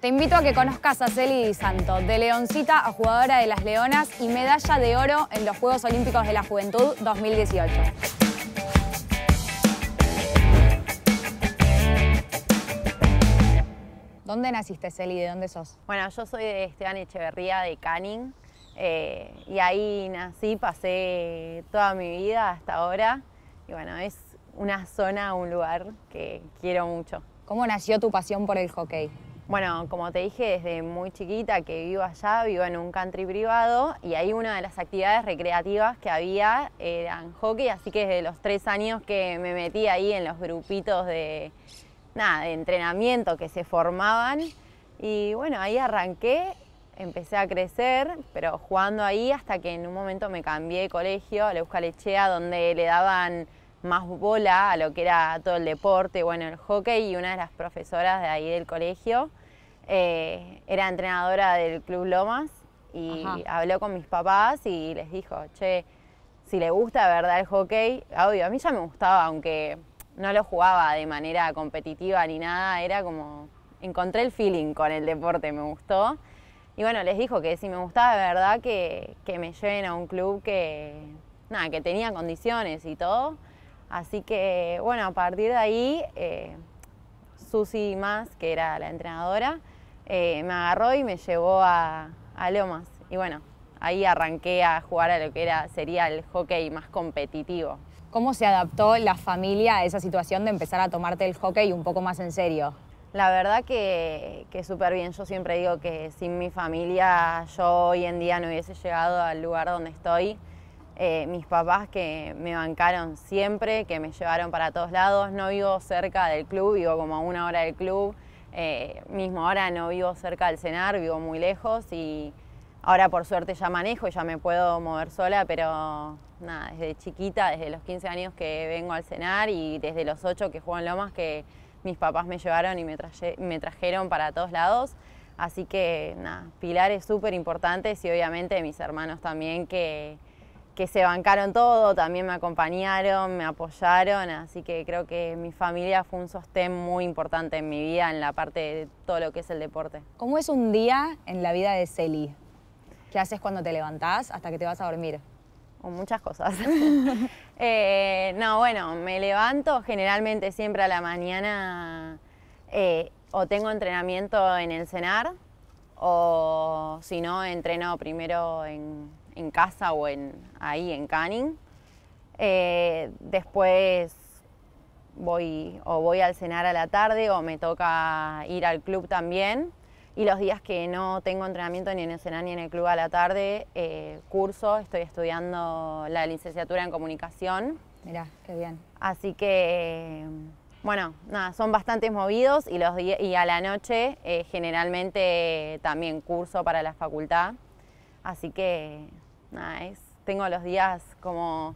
Te invito a que conozcas a Celi Di Santo, de leoncita a jugadora de las Leonas y medalla de oro en los Juegos Olímpicos de la Juventud 2018. ¿Dónde naciste, Celi? ¿De dónde sos? Bueno, yo soy de Esteban Echeverría, de Canning. Eh, y ahí nací, pasé toda mi vida hasta ahora. Y bueno, es una zona, un lugar que quiero mucho. ¿Cómo nació tu pasión por el hockey? Bueno, como te dije, desde muy chiquita que vivo allá, vivo en un country privado y ahí una de las actividades recreativas que había eran hockey, así que desde los tres años que me metí ahí en los grupitos de, entrenamiento que se formaban y bueno, ahí arranqué, empecé a crecer, pero jugando ahí hasta que en un momento me cambié de colegio a la Euskalechea donde le daban más bola a lo que era todo el deporte, bueno, el hockey y una de las profesoras de ahí del colegio eh, era entrenadora del Club Lomas y habló con mis papás y les dijo, che, si le gusta de verdad el hockey, obvio, a mí ya me gustaba, aunque no lo jugaba de manera competitiva ni nada, era como, encontré el feeling con el deporte, me gustó. Y bueno, les dijo que si me gustaba de verdad que, me lleven a un club que, nada, que tenía condiciones y todo. Así que bueno, a partir de ahí, eh, Susi Más, que era la entrenadora, eh, me agarró y me llevó a, Lomas. Y bueno, ahí arranqué a jugar a lo que sería el hockey más competitivo. ¿Cómo se adaptó la familia a esa situación de empezar a tomarte el hockey un poco más en serio? La verdad que, súper bien. Yo siempre digo que sin mi familia yo hoy en día no hubiese llegado al lugar donde estoy. Eh, mis papás que me bancaron siempre, que me llevaron para todos lados. No vivo cerca del club, vivo como a una hora del club. Eh, mismo ahora no vivo cerca del cenar, vivo muy lejos y ahora por suerte ya manejo, ya me puedo mover sola, pero nada, desde chiquita, desde los 15 años que vengo al cenar y desde los 8 que juego en Lomas que mis papás me llevaron y me, me trajeron para todos lados. Así que nada, pilares súper importantes y obviamente mis hermanos también que, que se bancaron todo, también me acompañaron, me apoyaron, así que creo que mi familia fue un sostén muy importante en mi vida, en la parte de todo lo que es el deporte. ¿Cómo es un día en la vida de Celi? ¿Qué haces cuando te levantás hasta que te vas a dormir? O muchas cosas. Eh, no, bueno, me levanto generalmente siempre a la mañana eh, o tengo entrenamiento en el cenar o si no, entreno primero en en casa o en, ahí en Canning. Eh, después voy o voy al cenar a la tarde o me toca ir al club también. Y los días que no tengo entrenamiento ni en el cenar ni en el club a la tarde, eh, curso, estoy estudiando la licenciatura en comunicación. Mirá, qué bien. Así que, bueno, nada, son bastantes movidos y, los y a la noche eh, generalmente también curso para la facultad. Así que Nice. Tengo los días como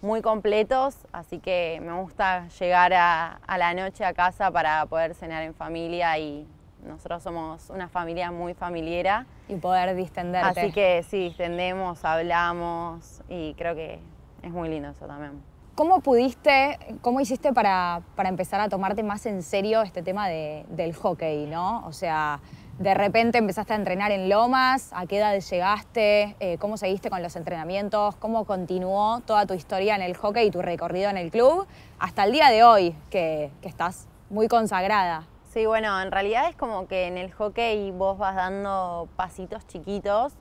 muy completos, así que me gusta llegar a, la noche a casa para poder cenar en familia y nosotros somos una familia muy familiera. Y poder distenderte. Así que sí, distendemos, hablamos y creo que es muy lindo eso también. ¿Cómo pudiste, cómo hiciste para, empezar a tomarte más en serio este tema del hockey, no? O sea, de repente empezaste a entrenar en Lomas, a qué edad llegaste, eh, cómo seguiste con los entrenamientos, cómo continuó toda tu historia en el hockey y tu recorrido en el club, hasta el día de hoy que, estás muy consagrada. Sí, bueno, en realidad es como que en el hockey vos vas dando pasitos chiquitos.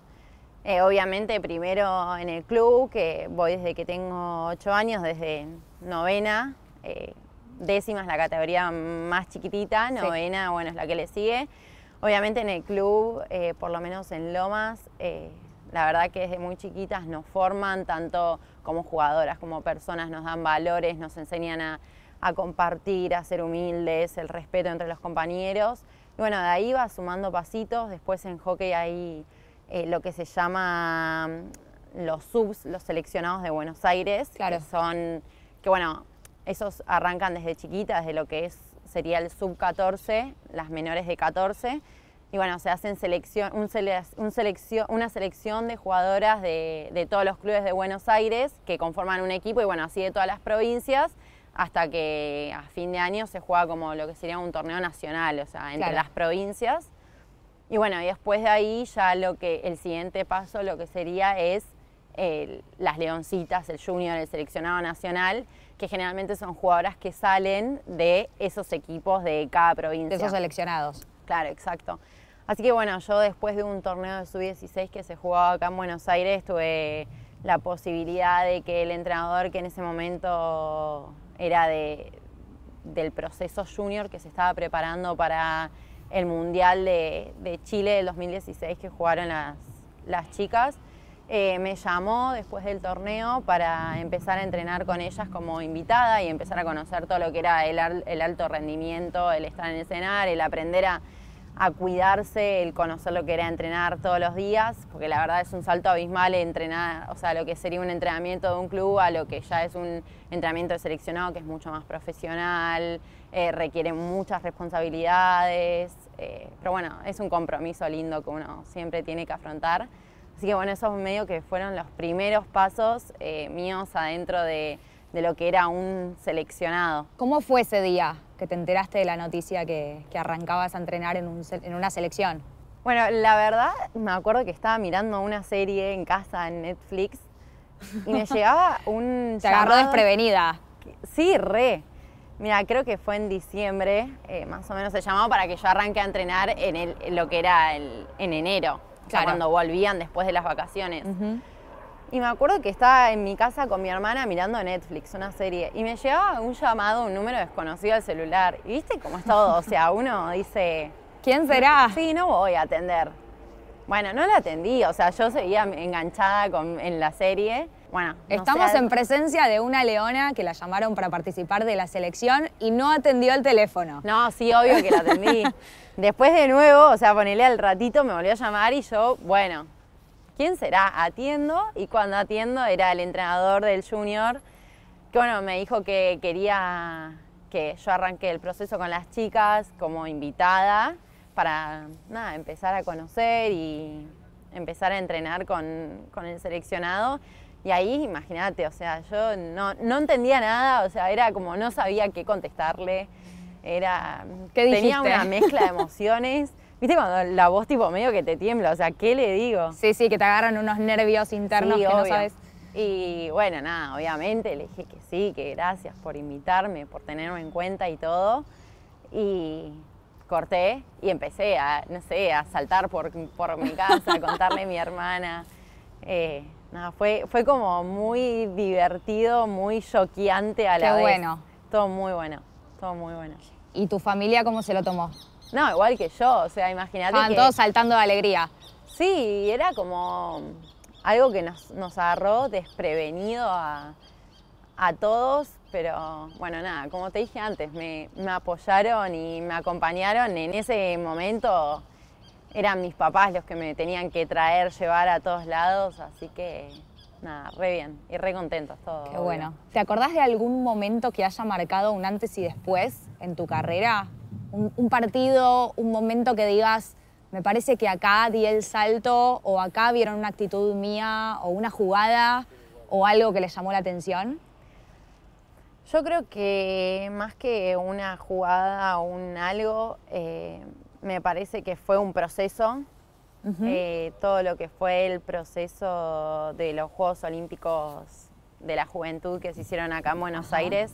Eh, obviamente primero en el club, que voy desde que tengo ocho años, desde novena. Eh, décima es la categoría más chiquitita, novena, bueno, es la que le sigue. Obviamente en el club, eh, por lo menos en Lomas, eh, la verdad que desde muy chiquitas nos forman tanto como jugadoras, como personas, nos dan valores, nos enseñan a, compartir, a ser humildes, el respeto entre los compañeros. Y bueno, de ahí va sumando pasitos, después en hockey hay eh, lo que se llama mm, los subs, los seleccionados de Buenos Aires, que son, que bueno, esos arrancan desde chiquitas de lo que es sería el sub-14, las menores de 14. Y bueno, se hacen una selección de jugadoras de, todos los clubes de Buenos Aires que conforman un equipo y bueno, así de todas las provincias hasta que a fin de año se juega como lo que sería un torneo nacional, o sea, entre las provincias. Y bueno, y después de ahí ya lo que el siguiente paso lo que sería es las leoncitas, el junior, el seleccionado nacional, que generalmente son jugadoras que salen de esos equipos de cada provincia. De esos seleccionados. Claro, exacto. Así que bueno, yo después de un torneo de sub-16 que se jugaba acá en Buenos Aires, tuve la posibilidad de que el entrenador que en ese momento era de, del proceso junior que se estaba preparando para el Mundial de, Chile del 2016 que jugaron las, las chicas, eh, me llamó después del torneo para empezar a entrenar con ellas como invitada y empezar a conocer todo lo que era el, alto rendimiento, el estar en el escenario el aprender a, cuidarse, el conocer lo que era entrenar todos los días, porque la verdad es un salto abismal entrenar, o sea, lo que sería un entrenamiento de un club a lo que ya es un entrenamiento de seleccionado que es mucho más profesional, eh, requiere muchas responsabilidades, eh, pero bueno, es un compromiso lindo que uno siempre tiene que afrontar. Así que bueno, esos medio que fueron los primeros pasos eh, míos adentro de, lo que era un seleccionado. ¿Cómo fue ese día que te enteraste de la noticia que, que arrancabas a entrenar en, una selección? Bueno, la verdad me acuerdo que estaba mirando una serie en casa en Netflix y me llegaba un... Te agarró desprevenida. Sí, re. Mira, creo que fue en diciembre, eh, más o menos se llamaba para que yo arranque a entrenar en, lo que era en enero claro. cuando volvían después de las vacaciones. Y me acuerdo que estaba en mi casa con mi hermana mirando Netflix, una serie, y me llegaba un llamado, un número desconocido al celular. Y viste cómo es todo, o sea, uno dice... ¿Quién será? Sí, no voy a atender. Bueno, no la atendí, o sea, yo seguía enganchada con, en la serie bueno, Estamos en presencia de una leona que la llamaron para participar de la selección y no atendió el teléfono. No, sí, obvio que la atendí. Después de nuevo, o sea, ponele al ratito, me volvió a llamar y yo, bueno, ¿quién será? Atiendo y cuando atiendo era el entrenador del junior, que bueno, me dijo que quería que yo arranque el proceso con las chicas como invitada para nada, empezar a conocer y empezar a entrenar con, con el seleccionado. Y ahí, imagínate, o sea, yo no, entendía nada, o sea, era como no sabía qué contestarle. Era. ¿Qué tenía una mezcla de emociones. ¿Viste cuando la voz tipo medio que te tiembla? O sea, ¿qué le digo? Sí, sí, que te agarran unos nervios internos que sabes. Y bueno, nada, obviamente le dije que sí, que gracias por invitarme, por tenerme en cuenta y todo. Y corté y empecé a, no sé, a saltar por, por mi casa, a contarle a mi hermana. Eh, fue, fue como muy divertido, muy choqueante a la Qué vez. bueno. Todo muy bueno, todo muy bueno. ¿Y tu familia cómo se lo tomó? No, igual que yo, o sea, imagínate. Estaban todos saltando de alegría. Sí, era como algo que nos, agarró desprevenido a, todos, pero bueno, nada, como te dije antes, me, me apoyaron y me acompañaron en ese momento eran mis papás los que me tenían que traer, llevar a todos lados, así que nada, re bien y re contentos todos. Qué bueno. ¿Te acordás de algún momento que haya marcado un antes y después en tu carrera? Un, partido, un momento que digas, me parece que acá di el salto o acá vieron una actitud mía o una jugada o algo que les llamó la atención? Yo creo que más que una jugada o un algo, eh, me parece que fue un proceso. Eh, todo lo que fue el proceso de los Juegos Olímpicos de la Juventud que se hicieron acá en Buenos Aires.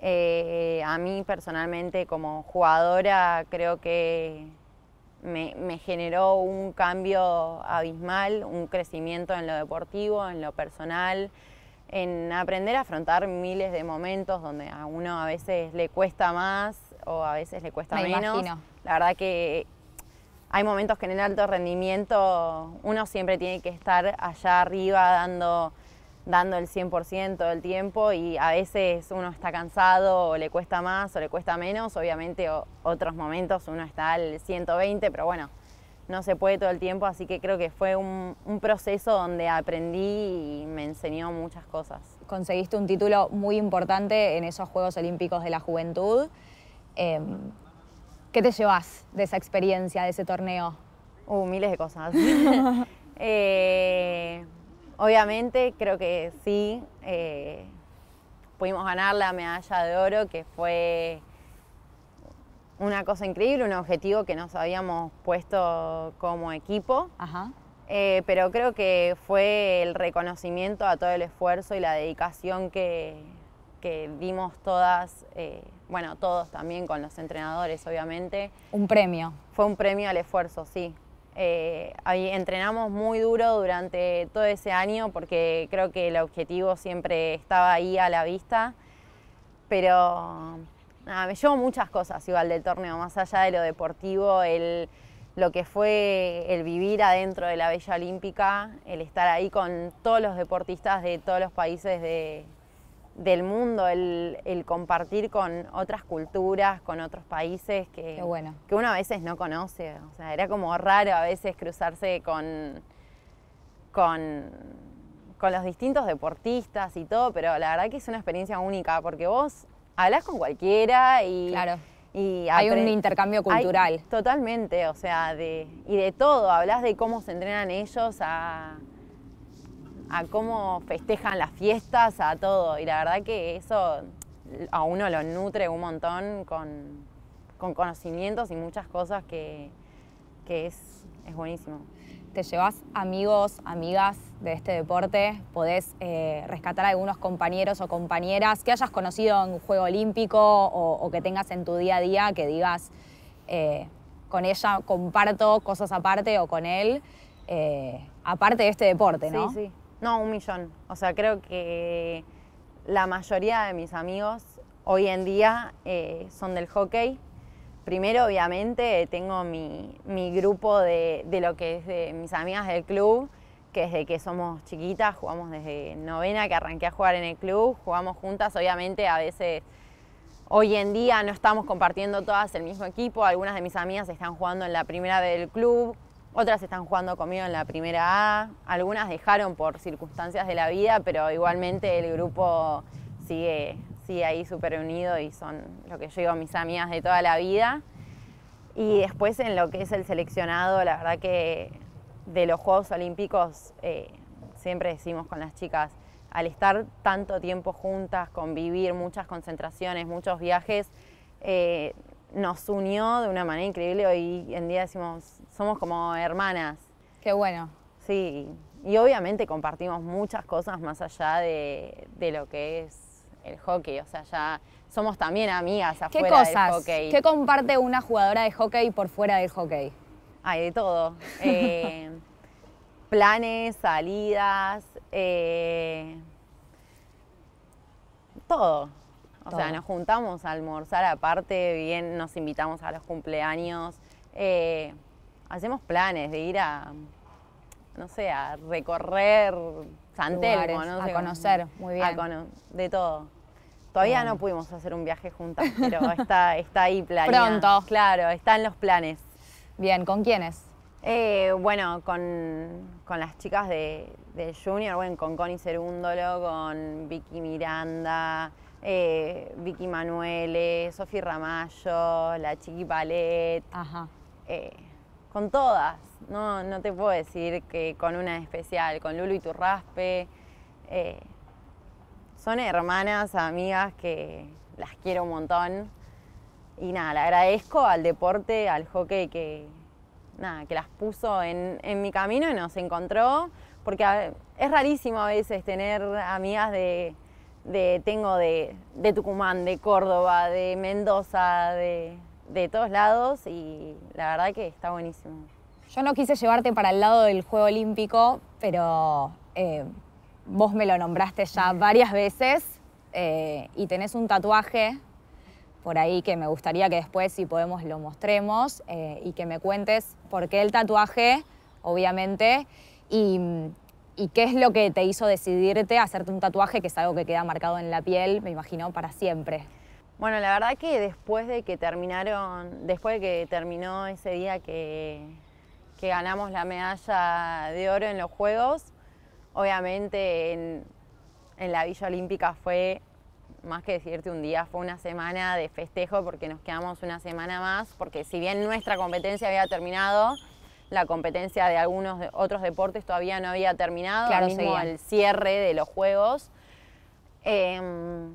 Eh, a mí personalmente como jugadora creo que me, me, generó un cambio abismal, un crecimiento en lo deportivo, en lo personal, en aprender a afrontar miles de momentos donde a uno a veces le cuesta más o a veces le cuesta menos. La verdad que hay momentos que en el alto rendimiento uno siempre tiene que estar allá arriba dando, dando el 100% todo el tiempo y a veces uno está cansado o le cuesta más o le cuesta menos. Obviamente otros momentos uno está al 120, pero bueno, no se puede todo el tiempo, así que creo que fue un, un proceso donde aprendí y me enseñó muchas cosas. Conseguiste un título muy importante en esos Juegos Olímpicos de la Juventud. Em, ¿Qué te llevas de esa experiencia, de ese torneo? Uh, miles de cosas. Eh, obviamente, creo que sí. Eh, pudimos ganar la medalla de oro, que fue una cosa increíble, un objetivo que nos habíamos puesto como equipo. Eh, pero creo que fue el reconocimiento a todo el esfuerzo y la dedicación que, que dimos todas bueno, todos también con los entrenadores, obviamente. Un premio. Fue un premio al esfuerzo, sí. Eh, ahí entrenamos muy duro durante todo ese año porque creo que el objetivo siempre estaba ahí a la vista. Pero nada, me llevo muchas cosas igual del torneo, más allá de lo deportivo, el, lo que fue el vivir adentro de la Bella Olímpica, el estar ahí con todos los deportistas de todos los países de, del mundo, el, compartir con otras culturas, con otros países que, que uno a veces no conoce. O sea, era como raro a veces cruzarse con, con, con los distintos deportistas y todo, pero la verdad que es una experiencia única porque vos hablas con cualquiera y... Claro. Y hay un intercambio cultural. totalmente, o sea, de, y de todo. Hablas de cómo se entrenan ellos a a cómo festejan las fiestas, a todo. Y la verdad que eso a uno lo nutre un montón con, conocimientos y muchas cosas que, es, buenísimo te llevas amigos, amigas de este deporte, podés eh, rescatar algunos compañeros o compañeras que hayas conocido en un juego olímpico o, que tengas en tu día a día, que digas, eh, con ella comparto cosas aparte o con él, eh, aparte de este deporte, ¿no? Sí, sí. No, un millón. O sea, creo que la mayoría de mis amigos hoy en día eh, son del hockey. Primero, obviamente, tengo mi, grupo de, de, lo que es de mis amigas del club, que desde que somos chiquitas, jugamos desde novena, que arranqué a jugar en el club, jugamos juntas, obviamente, a veces... Hoy en día no estamos compartiendo todas el mismo equipo, algunas de mis amigas están jugando en la primera del club, otras están jugando conmigo en la primera A, algunas dejaron por circunstancias de la vida, pero igualmente el grupo sigue, ahí súper unido y son lo que yo digo mis amigas de toda la vida. Y después en lo que es el seleccionado, la verdad que de los Juegos Olímpicos, eh, siempre decimos con las chicas, al estar tanto tiempo juntas, convivir, muchas concentraciones, muchos viajes, eh, nos unió de una manera increíble. Hoy en día decimos, somos como hermanas. Qué bueno. Sí, y obviamente compartimos muchas cosas más allá de, lo que es el hockey, o sea, ya somos también amigas afuera del hockey. ¿Qué comparte una jugadora de hockey por fuera del hockey? Hay de todo. Eh, planes, salidas, eh, todo. O sea, nos juntamos a almorzar aparte, bien nos invitamos a los cumpleaños. Eh, hacemos planes de ir a, no sé, a recorrer San Telmo, ¿no? a conocer, muy bien. de todo. Todavía no pudimos hacer un viaje juntas, pero está, está ahí planeado. Pronto. Claro, están los planes. Bien, ¿con quiénes? Eh, bueno, con, las chicas de, de, Junior, bueno, con Connie Cerúndolo, con Vicky Miranda, eh, Vicky Manuele, Sofi Ramallo, la Chiqui Palet. Ajá. Eh, con todas. No, no te puedo decir que con una especial, con Lulu y Turraspe. Eh, son hermanas, amigas que las quiero un montón. Y nada, le agradezco al deporte, al hockey que, nada, que las puso en, mi camino y nos encontró. Porque es rarísimo a veces tener amigas de, de tengo de, de Tucumán, de Córdoba, de Mendoza, de, de todos lados y la verdad que está buenísimo. Yo no quise llevarte para el lado del Juego Olímpico, pero eh, vos me lo nombraste ya varias veces eh, y tenés un tatuaje por ahí que me gustaría que después, si podemos, lo mostremos eh, y que me cuentes por qué el tatuaje, obviamente, y, y qué es lo que te hizo decidirte a hacerte un tatuaje, que es algo que queda marcado en la piel, me imagino, para siempre. Bueno, la verdad que después de que terminaron, después de que terminó ese día que, ganamos la medalla de oro en los Juegos, obviamente en, la Villa Olímpica fue, más que decirte un día, fue una semana de festejo porque nos quedamos una semana más, porque si bien nuestra competencia había terminado, la competencia de algunos otros deportes todavía no había terminado, mismo al cierre de los Juegos. Em,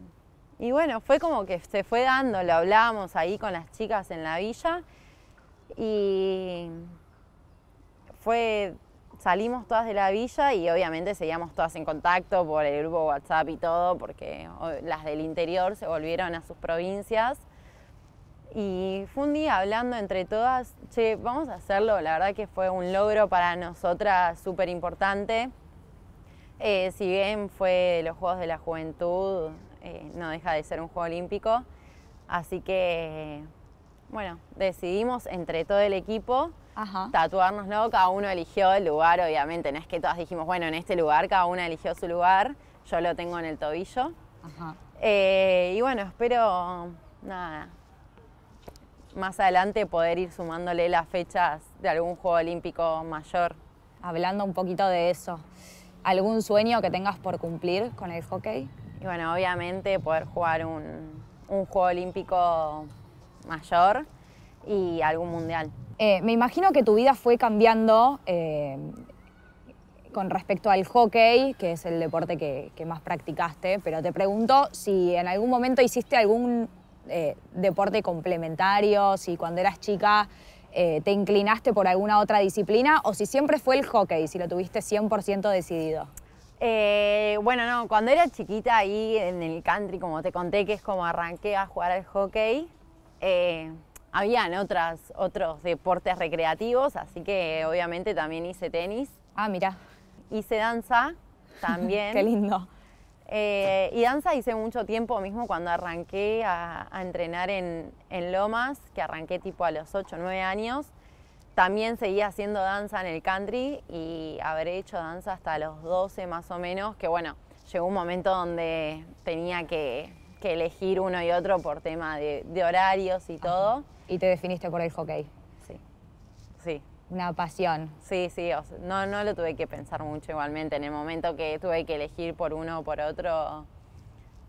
y bueno, fue como que se fue dando, lo hablábamos ahí con las chicas en la villa y fue, salimos todas de la villa y obviamente seguíamos todas en contacto por el grupo WhatsApp y todo, porque las del interior se volvieron a sus provincias. Y fue un día hablando entre todas, che, vamos a hacerlo, la verdad que fue un logro para nosotras súper importante. Eh, si bien fue los Juegos de la Juventud, eh, no deja de ser un juego olímpico. Así que, bueno, decidimos entre todo el equipo tatuarnos, ¿no? Cada uno eligió el lugar, obviamente. No es que todas dijimos, bueno, en este lugar, cada uno eligió su lugar. Yo lo tengo en el tobillo. Eh, y bueno, espero, nada, más adelante poder ir sumándole las fechas de algún juego olímpico mayor. Hablando un poquito de eso, ¿algún sueño que tengas por cumplir con el hockey? Y bueno, obviamente poder jugar un, juego olímpico mayor y algún mundial. Eh, me imagino que tu vida fue cambiando eh, con respecto al hockey, que es el deporte que, más practicaste, pero te pregunto si en algún momento hiciste algún eh, deporte complementario, si cuando eras chica te inclinaste por alguna otra disciplina o si siempre fue el hockey, si lo tuviste 100% decidido. Eh, bueno, no, cuando era chiquita ahí en el country, como te conté, que es como arranqué a jugar al hockey, eh, habían otros deportes recreativos, así que obviamente también hice tenis. Ah, mira. Hice danza también. Qué lindo. Eh, y danza hice mucho tiempo mismo cuando arranqué a, entrenar en, en, Lomas, que arranqué tipo a los 8 o 9 años. También seguía haciendo danza en el country y habré hecho danza hasta los 12 más o menos, que bueno, llegó un momento donde tenía que, elegir uno y otro por tema de, horarios y todo. Y te definiste por el hockey. Sí, sí. Una pasión. Sí, sí, no, no lo tuve que pensar mucho igualmente. En el momento que tuve que elegir por uno o por otro,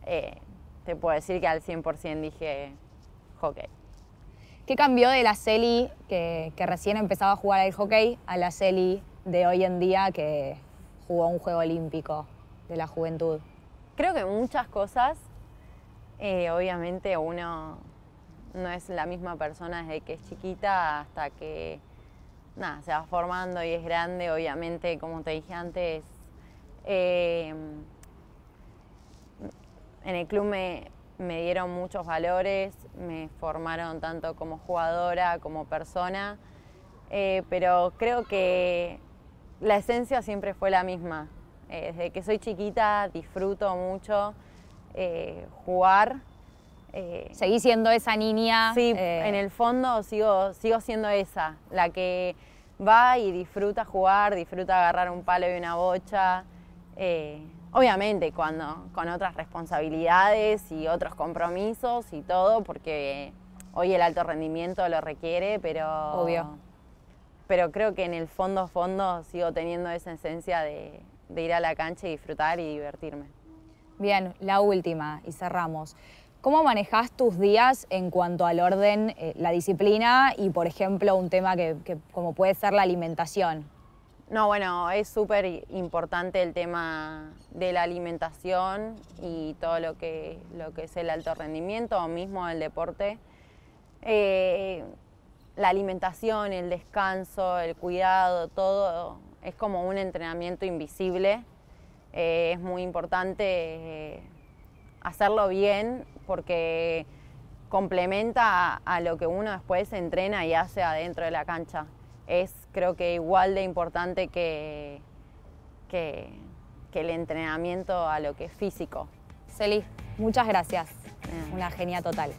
eh, te puedo decir que al 100% dije hockey. ¿Qué cambió de la Celi que, recién empezaba a jugar al hockey a la Celi de hoy en día que jugó un juego olímpico de la juventud? Creo que muchas cosas. Eh, obviamente uno no es la misma persona desde que es chiquita hasta que nada, se va formando y es grande. Obviamente, como te dije antes, eh, en el club me, me dieron muchos valores, me formaron tanto como jugadora como persona, eh, pero creo que la esencia siempre fue la misma. Eh, desde que soy chiquita disfruto mucho eh, jugar. Seguí siendo esa niña. Sí, en el fondo sigo, sigo siendo esa, la que va y disfruta jugar, disfruta agarrar un palo y una bocha. Obviamente, cuando, con otras responsabilidades y otros compromisos y todo, porque hoy el alto rendimiento lo requiere, pero. Obvio. Pero creo que en el fondo, fondo, sigo teniendo esa esencia de, ir a la cancha y disfrutar y divertirme. Bien, la última y cerramos. ¿Cómo manejas tus días en cuanto al orden, eh, la disciplina y, por ejemplo, un tema que, como puede ser la alimentación? No, bueno, es súper importante el tema de la alimentación y todo lo que, lo que es el alto rendimiento o mismo el deporte. Eh, la alimentación, el descanso, el cuidado, todo es como un entrenamiento invisible. Eh, es muy importante eh, hacerlo bien porque complementa a, lo que uno después entrena y hace adentro de la cancha. Es creo que igual de importante que, que, el entrenamiento a lo que es físico. Celis, muchas gracias. Una genia total.